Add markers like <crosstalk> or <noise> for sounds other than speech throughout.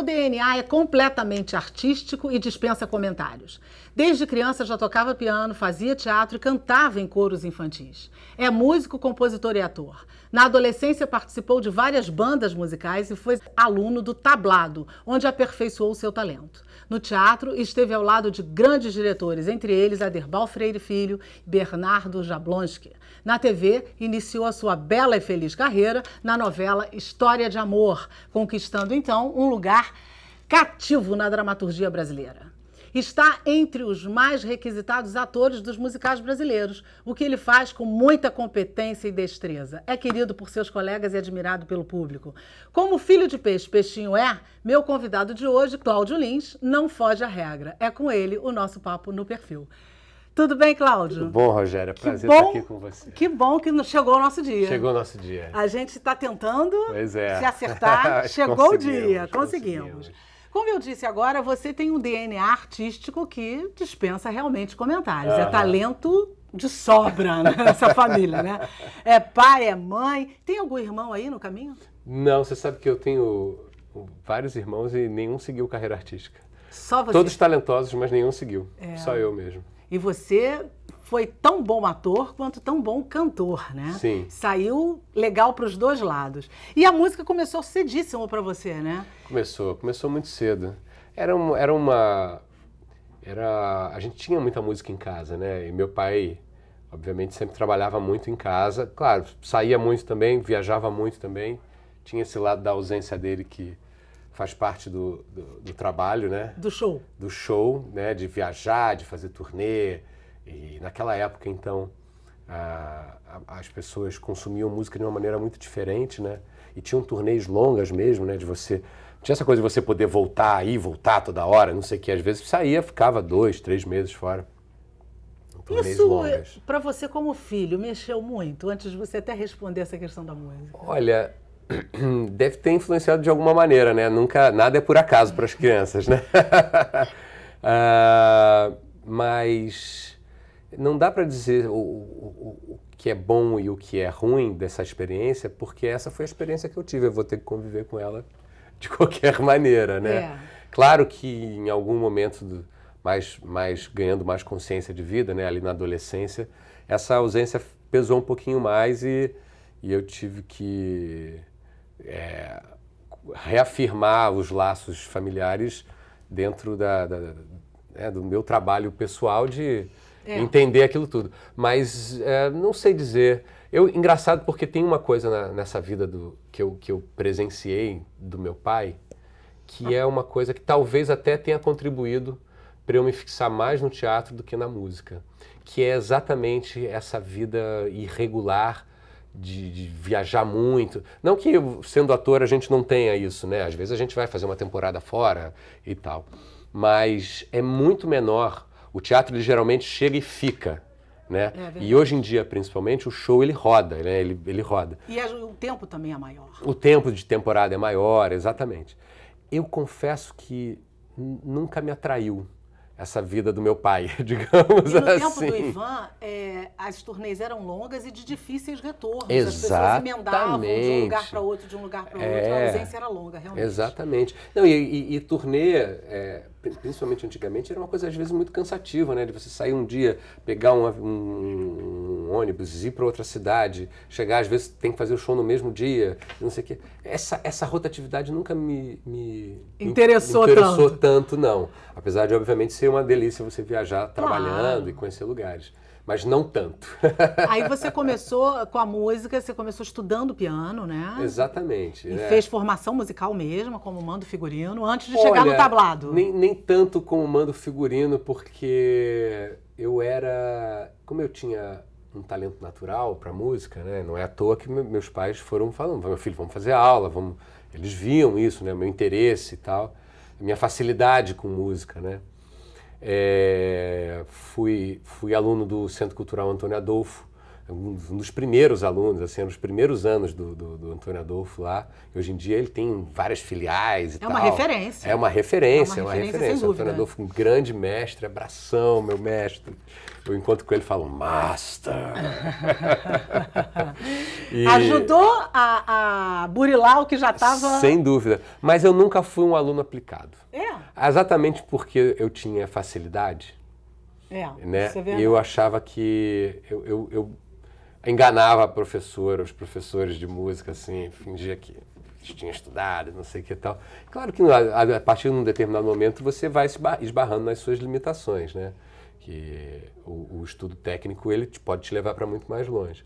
seu DNA é completamente artístico e dispensa comentários. Desde criança já tocava piano, fazia teatro e cantava em coros infantis. É músico, compositor e ator. Na adolescência participou de várias bandas musicais e foi aluno do tablado, onde aperfeiçoou seu talento. No teatro, esteve ao lado de grandes diretores, entre eles Aderbal Freire Filho e Bernardo Jablonski. Na TV, iniciou a sua bela e feliz carreira na novela História de Amor, conquistando então um lugar cativo na dramaturgia brasileira está entre os mais requisitados atores dos musicais brasileiros, o que ele faz com muita competência e destreza. É querido por seus colegas e admirado pelo público. Como filho de peixe, peixinho é, meu convidado de hoje, Cláudio Lins, não foge à regra. É com ele o nosso papo no perfil. Tudo bem, Cláudio? Tudo bom, Rogério. É prazer bom, estar aqui com você. Que bom que chegou o nosso dia. Chegou o nosso dia. A gente está tentando é. se acertar. <laughs> chegou o dia, conseguimos. conseguimos. Como eu disse agora, você tem um DNA artístico que dispensa realmente comentários. Uhum. É talento de sobra né, <laughs> nessa família, né? É pai, é mãe. Tem algum irmão aí no caminho? Não, você sabe que eu tenho vários irmãos e nenhum seguiu carreira artística. Só você? Todos talentosos, mas nenhum seguiu. É. Só eu mesmo. E você foi tão bom ator quanto tão bom cantor, né? Sim. Saiu legal para os dois lados. E a música começou cedíssimo para você, né? Começou, começou muito cedo. Era, era uma. Era, a gente tinha muita música em casa, né? E meu pai, obviamente, sempre trabalhava muito em casa. Claro, saía muito também, viajava muito também. Tinha esse lado da ausência dele que faz parte do, do, do trabalho, né? Do show. Do show, né? De viajar, de fazer turnê e naquela época, então, a, a, as pessoas consumiam música de uma maneira muito diferente, né? E tinham turnês longas mesmo, né? De você. Tinha essa coisa de você poder voltar aí, voltar toda hora, não sei o que. Às vezes saía, ficava dois, três meses fora. Isso, é, para você como filho, mexeu muito antes de você até responder essa questão da música? Olha, <clears throat> deve ter influenciado de alguma maneira, né? Nunca, nada é por acaso para as crianças, né? uh, <laughs> mas não dá para dizer o, o, o, que é bom e o que é ruim dessa experiência, porque essa foi a experiência que eu tive. Eu vou ter que conviver com ela de <laughs> qualquer maneira, né? É. Claro que em algum momento do, mais, mais ganhando mais consciência de vida, né? Ali na adolescência, essa ausência pesou um pouquinho mais e, e eu tive que é, reafirmar os laços familiares dentro da, da, da né, do meu trabalho pessoal de é. entender aquilo tudo. Mas é, não sei dizer. Eu, engraçado porque tem uma coisa na, nessa vida do, que, eu, que eu presenciei do meu pai, que é uma coisa que talvez até tenha contribuído para eu me fixar mais no teatro do que na música, que é exatamente essa vida irregular de, de, viajar muito. Não que sendo ator a gente não tenha isso, né? Às vezes a gente vai fazer uma temporada fora e tal, mas é muito menor o teatro ele geralmente chega e fica. Né? É e hoje em dia, principalmente, o show ele roda, né? ele, ele roda. E o tempo também é maior. O tempo de temporada é maior, exatamente. Eu confesso que nunca me atraiu essa vida do meu pai, <laughs> digamos e no assim. No tempo do assim. Ivan, é, as turnês eram longas e de difíceis retornos. Exatamente. As pessoas emendavam de um lugar para outro, de um lugar para outro. a ausência era longa, realmente. Exatamente. Não, e, e, e turnê, é, principalmente antigamente, era uma coisa às vezes muito cansativa, né? De você sair um dia, pegar um, um, um ônibus, ir para outra cidade, chegar, às vezes tem que fazer o show no mesmo dia, não sei o quê. Essa, essa rotatividade nunca me, me interessou, interessou tanto. tanto. não. Apesar de, obviamente, ser uma delícia você viajar trabalhando e conhecer lugares mas não tanto. <laughs> Aí você começou com a música, você começou estudando piano, né? Exatamente. E né? fez formação musical mesmo, como mando figurino, antes de Olha, chegar no tablado. Nem, nem tanto como mando figurino, porque eu era. Como eu tinha um talento natural para música, né? Não é à toa que meus pais foram falando, meu filho, vamos fazer aula, vamos. Eles viam isso, né? Meu interesse e tal, minha facilidade com música, né? É, fui, fui aluno do Centro Cultural Antônio Adolfo, é um dos primeiros alunos, assim, nos é primeiros anos do, do, do, Antônio Adolfo lá. Hoje em dia ele tem várias filiais e é tal. É uma referência. É uma referência, é uma é referência. Antônio Adolfo, um grande mestre, abração, meu mestre. Eu encontro com ele e falo, master. <laughs> e... Ajudou a, a, burilar o que já estava... Sem dúvida. Mas eu nunca fui um aluno aplicado. É. Ah, exatamente porque eu tinha facilidade. É, né? Eu né? achava que eu, eu, eu enganava a professora, os professores de música, assim, fingia que tinha estudado, não sei o que tal. Claro que a partir de um determinado momento você vai esbarrando nas suas limitações, né? Que o, o estudo técnico ele te, pode te levar para muito mais longe.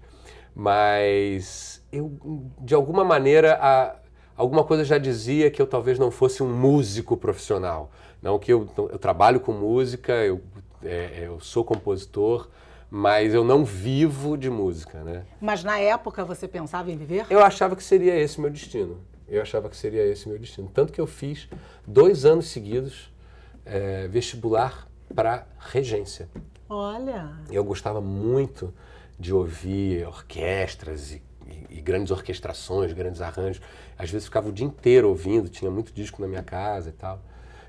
Mas eu, de alguma maneira, a, alguma coisa já dizia que eu talvez não fosse um músico profissional. Não que eu, eu trabalho com música, eu, é, é eu sou compositor, mas eu não vivo de música, né? Mas na época você pensava em viver? Eu achava que seria esse meu destino. Eu achava que seria esse meu destino. Tanto que eu fiz dois anos seguidos é, vestibular para regência. Olha! Eu gostava muito de ouvir orquestras e, e, e, grandes orquestrações, grandes arranjos. Às vezes ficava o dia inteiro ouvindo, tinha muito disco na minha casa e tal.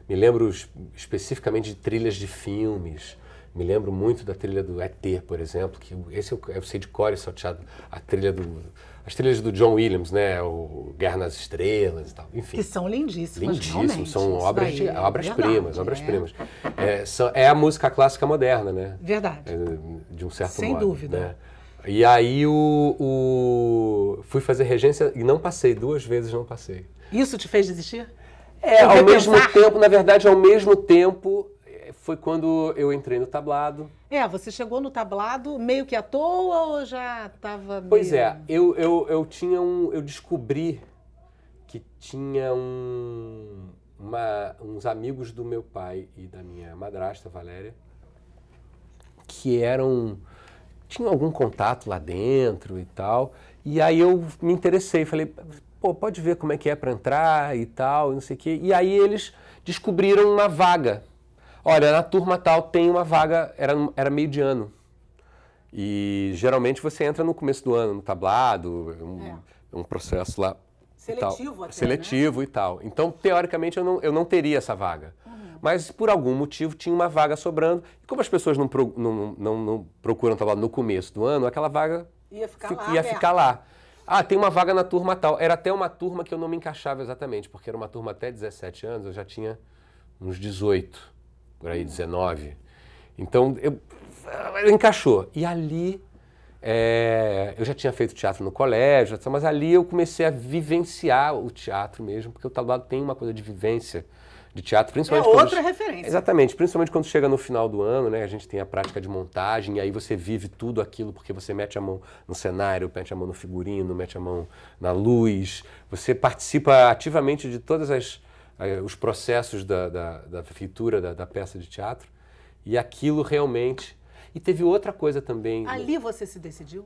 Me lembro especificamente de trilhas de filmes me lembro muito da trilha do ET, por exemplo, que esse eu, é eu é sei de cor e salteado, a trilha do as trilhas do John Williams, né, o Guerra nas Estrelas e tal, enfim. Que são lindíssimas, lindíssimas, são obras de, é obras Verdade, primas, obras é. primas. É, são, é a música clássica moderna, né? Verdade. de um certo Sem modo. Sem dúvida. Né? E aí o, o, fui fazer regência e não passei duas vezes, não passei. Isso te fez desistir? É, ao mesmo tempo, na verdade, ao mesmo tempo foi quando eu entrei no tablado. É, você chegou no tablado meio que à toa ou já estava. Meio... Pois é, eu, eu, eu tinha um. Eu descobri que tinha um, uma, uns amigos do meu pai e da minha madrasta, Valéria, que eram. tinham algum contato lá dentro e tal. E aí eu me interessei, falei, pô, pode ver como é que é para entrar e tal, não sei o quê. E aí eles descobriram uma vaga Olha, na turma tal tem uma vaga, era, era meio de ano. E geralmente você entra no começo do ano, no tablado, um, é. um processo lá. Seletivo até, né? Seletivo né? e tal. Então, teoricamente, eu não, eu não teria essa vaga. Uhum. Mas, por algum motivo, tinha uma vaga sobrando. E como as pessoas não, pro, não, não, não procuram tablado no começo do ano, aquela vaga ia ficar lá. Ia ficar lá. Ah, tem uma vaga na turma tal. Era até uma turma que eu não me encaixava exatamente, porque era uma turma até 17 anos, eu já tinha uns 18 por aí 19. Então eu, eu encaixou. E ali é, eu já tinha feito teatro no colégio, mas ali eu comecei a vivenciar o teatro mesmo, porque o tablado tem uma coisa de vivência de teatro, principalmente. É outra quando, referência. Exatamente, principalmente quando chega no final do ano, né? A gente tem a prática de montagem, e aí você vive tudo aquilo, porque você mete a mão no cenário, mete a mão no figurino, mete a mão na luz, você participa ativamente de todas as eh, os processos da, da, da fritura da, da, peça de teatro. E aquilo realmente. E teve outra coisa também. Né? Ali você se decidiu?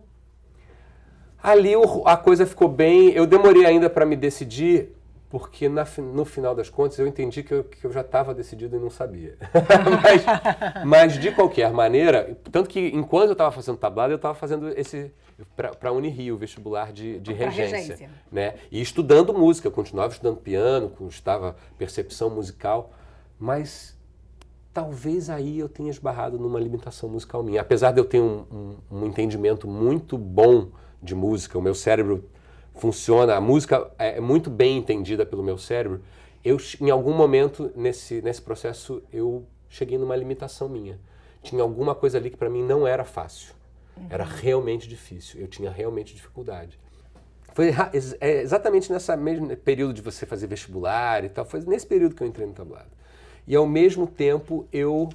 Ali a coisa ficou bem. Eu demorei ainda para me decidir, porque na, no final das contas eu entendi que eu, que eu já estava decidido e não sabia. <laughs> mas, mas, de qualquer maneira, tanto que enquanto eu estava fazendo tablado, eu estava fazendo esse para a Unirio, vestibular de, de ah, regência, regência, né? E estudando música, eu continuava estudando piano, estava percepção musical, mas talvez aí eu tenha esbarrado numa limitação musical minha. Apesar de eu ter um, um, um entendimento muito bom de música, o meu cérebro funciona, a música é muito bem entendida pelo meu cérebro, eu em algum momento nesse nesse processo eu cheguei numa limitação minha. Tinha alguma coisa ali que para mim não era fácil. Uhum. Era realmente difícil. Eu tinha realmente dificuldade. Foi é exatamente nesse mesmo né, período de você fazer vestibular e tal, foi nesse período que eu entrei no tablado. E ao mesmo tempo eu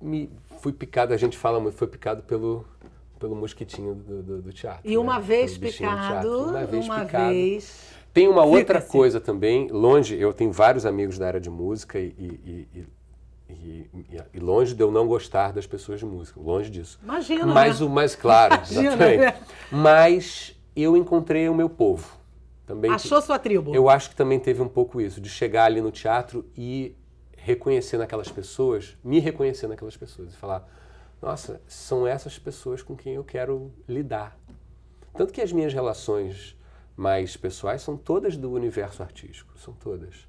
me fui picado, a gente fala muito, foi picado pelo pelo mosquitinho do, do, do teatro. E uma né? vez picado, uma vez uma picado. Vez... Tem uma outra assim. coisa também, longe, eu tenho vários amigos da área de música e, e, e e, e, longe de eu não gostar das pessoas de música, longe disso. Imagina. Né? Mas né? o mais claro, <laughs> Imagina, né? Mas eu encontrei o meu povo. Também Achou que, sua tribo? Eu acho que também teve um pouco isso, de chegar ali no teatro e reconhecer naquelas pessoas, me reconhecer naquelas pessoas e falar, nossa, são essas pessoas com quem eu quero lidar. Tanto que as minhas relações mais pessoais são todas do universo artístico, são todas.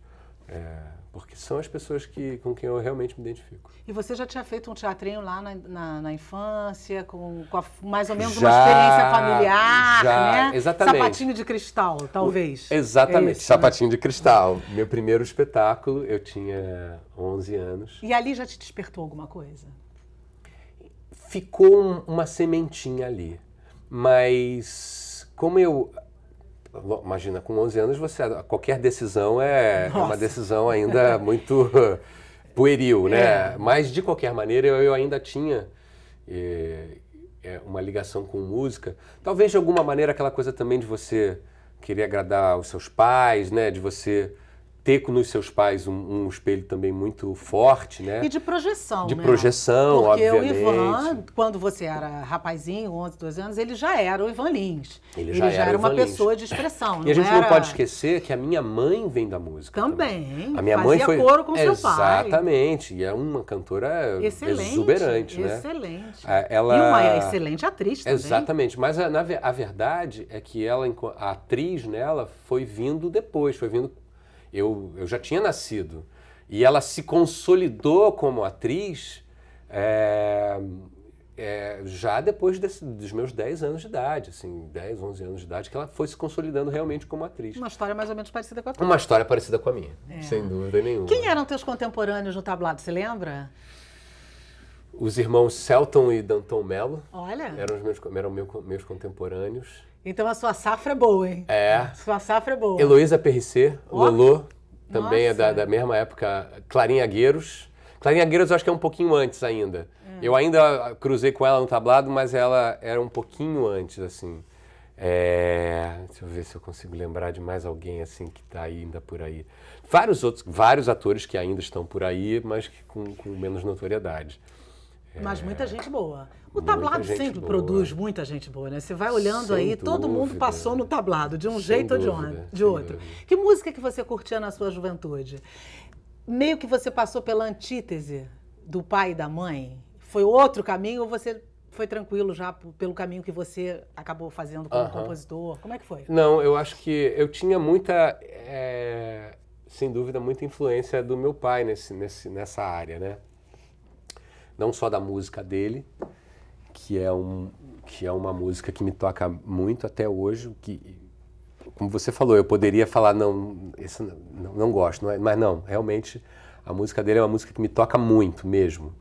É, porque são as pessoas que, com quem eu realmente me identifico. E você já tinha feito um teatrinho lá na, na, na infância, com, com a, mais ou menos já, uma experiência familiar, já, né? Exatamente. Sapatinho de cristal, talvez. O, exatamente, Chapatinho sapatinho né? de cristal. Meu primeiro espetáculo, eu tinha 11 anos. E ali já te despertou alguma coisa? ficou um, uma sementinha ali. Mas como eu imagina com 11 anos você qualquer decisão é, é uma decisão ainda <laughs> muito pueril, né? É. Mas de qualquer maneira eu, eu ainda tinha é, é, uma ligação com música. Talvez de alguma maneira aquela coisa também de você querer agradar os seus pais, né? De você ter nos seus pais um, um, espelho também muito forte, né? E de projeção, De né? projeção, Porque obviamente. Porque o Ivan, quando você era rapazinho, 11, 12 anos, ele já era o Ivan Lins. Ele já, ele já era, uma Lins. pessoa de expressão. E a gente era... não pode esquecer que a minha mãe vem da música. Também. também. A minha Fazia mãe foi... coro com Exatamente. seu pai. Exatamente. E é uma cantora excelente, exuberante, né? Excelente. É, ela... E uma excelente atriz também. Exatamente. Mas a, a verdade é que ela, a atriz nela, foi vindo depois, foi vindo eu, eu já tinha nascido. E ela se consolidou como atriz é, é, já depois desse, dos meus 10 anos de idade, assim, 10, 11 anos de idade, que ela foi se consolidando realmente como atriz. Uma história mais ou menos parecida com a tua. Uma história parecida com a minha, é. sem dúvida nenhuma. Quem eram teus contemporâneos no tablado, você lembra? Os irmãos Celton e Danton Mello. Olha. Eram os meus, eram meus contemporâneos. Então a sua safra é boa, hein? É. Sua safra é boa. Heloísa PRC, Lolo, também Nossa. é da, da, mesma época. Clarinha Agueiros. Clarinha Agueiros, eu acho que é um pouquinho antes ainda. Hum. Eu ainda cruzei com ela no tablado, mas ela era um pouquinho antes, assim. É, deixa eu ver se eu consigo lembrar de mais alguém assim que está ainda por aí. Vários outros, vários atores que ainda estão por aí, mas que com, com menos notoriedade. É. Mas muita gente boa. O tablado sempre boa. produz muita gente boa, né? Você vai olhando sem aí, todo mundo passou no tablado, de um jeito dúvida, ou de, um, de outro. Dúvida. Que música que você curtia na sua juventude? Meio que você passou pela antítese do pai e da mãe? Foi outro caminho ou você foi tranquilo já pelo caminho que você acabou fazendo como compositor? Como é que foi? Não, eu acho que eu tinha muita, é, sem dúvida, muita influência do meu pai nesse, nesse, nessa área, né? não só da música dele, que é, um, que é uma música que me toca muito até hoje, que, como você falou, eu poderia falar, não, isso não, não gosto, não é, mas não, realmente a música dele é uma música que me toca muito mesmo.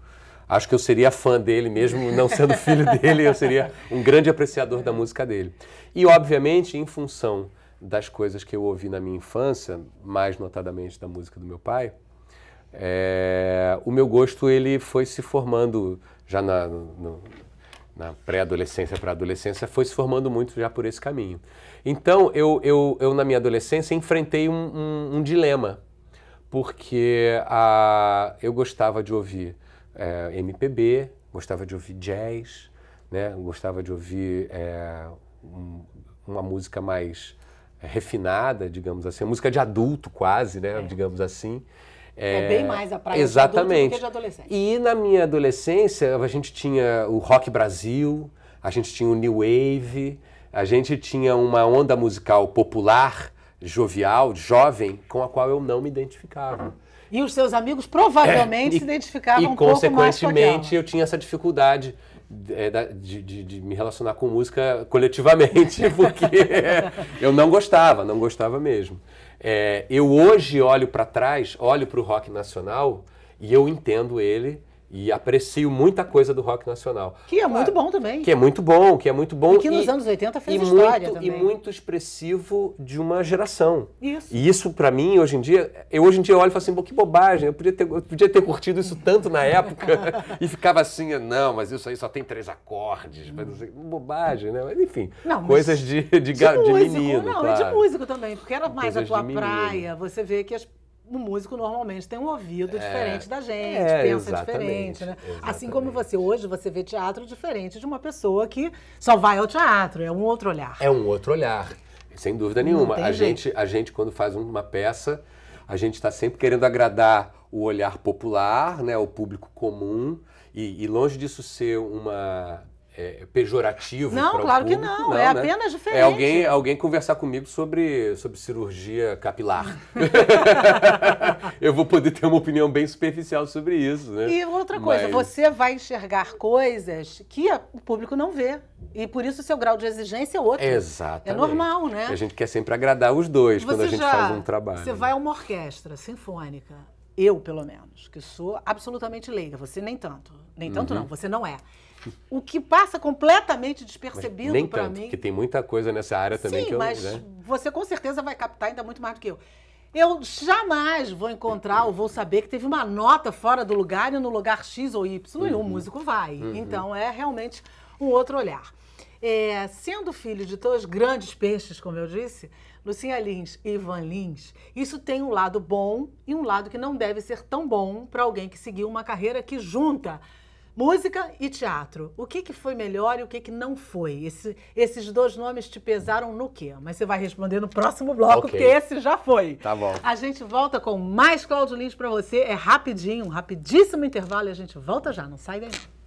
Acho que eu seria fã dele, mesmo não sendo <laughs> filho dele, eu seria um grande apreciador da música dele. E, obviamente, em função das coisas que eu ouvi na minha infância, mais notadamente da música do meu pai, é, o meu gosto ele foi se formando já na, na pré-adolescência para adolescência, foi se formando muito já por esse caminho. Então, eu, eu, eu na minha adolescência, enfrentei um, um, um dilema, porque a, eu gostava de ouvir é, MPB, gostava de ouvir jazz, né? gostava de ouvir é, um, uma música mais refinada, digamos assim, música de adulto quase, né? É. digamos assim. É, é, bem mais a praia exatamente. de adulto do que de adolescente. E na minha adolescência, a gente tinha o Rock Brasil, a gente tinha o New Wave, a gente tinha uma onda musical popular, jovial, jovem, com a qual eu não me identificava. E os seus amigos provavelmente é, e, se identificavam e, um pouco mais com E, consequentemente, eu tinha essa dificuldade é, de, de, de, me relacionar com música coletivamente, <laughs> porque <laughs> eu não gostava, não gostava mesmo. É, eu hoje olho para trás, olho para o rock nacional e eu entendo ele e aprecio muita coisa do rock nacional. Que é muito bom também. Que é muito bom, que é muito bom. E que nos e, anos 80 fez história muito, também. E muito expressivo de uma geração. Isso. E isso, para mim, hoje em dia, eu hoje em dia olho e falo assim, que bobagem, eu podia ter, eu podia ter curtido isso tanto na época. <laughs> e ficava assim, não, mas isso aí só tem três acordes. Mas, assim, bobagem, né? Mas, enfim, não, mas coisas de, de, de, de músico, menino. Não, claro. de músico também, porque era mais coisas a tua praia. Você vê que as o músico normalmente tem um ouvido é, diferente da gente, é, pensa diferente, né? Assim como você hoje você vê teatro diferente de uma pessoa que só vai ao teatro, é um outro olhar. É um outro olhar, sem dúvida nenhuma. A gente, a gente quando faz uma peça, a gente está sempre querendo agradar o olhar popular, né, o público comum, e, e longe disso ser uma é, pejorativo. Não, claro público, que não, não é né? apenas diferente. É alguém, alguém conversar comigo sobre, sobre cirurgia capilar. <laughs> eu vou poder ter uma opinião bem superficial sobre isso, né? E outra coisa, Mas... você vai enxergar coisas que o público não vê. E por isso o seu grau de exigência é outro. Exatamente. É normal, né? a gente quer sempre agradar os dois você quando a gente já, faz um trabalho. Você né? vai a uma orquestra sinfônica, eu pelo menos, que sou absolutamente leiga, você nem tanto. Nem uhum. tanto não, você não é o que passa completamente despercebido mim. nem pra tanto, mim. Porque tem muita coisa nessa área também Sim, que eu. Mas né? você com certeza vai captar ainda muito mais do que eu. Eu jamais vou encontrar ou vou saber que teve uma nota fora do lugar e no lugar X ou Y, uhum. e o uhum. músico vai. Uhum. Então é realmente um outro olhar. É, sendo filho de dois grandes peixes, como eu disse, Lucinha Lins e Ivan Lins, isso tem um lado bom e um lado que não deve ser tão bom para alguém que seguiu uma carreira que junta Música e teatro. O que, que foi melhor e o que, que não foi? Esse, esses dois nomes te pesaram no quê? Mas você vai responder no próximo bloco, okay. porque esse já foi. Tá bom. A gente volta com mais Cláudio Lins para você. É rapidinho, um rapidíssimo intervalo e a gente volta já. Não sai daí. Não.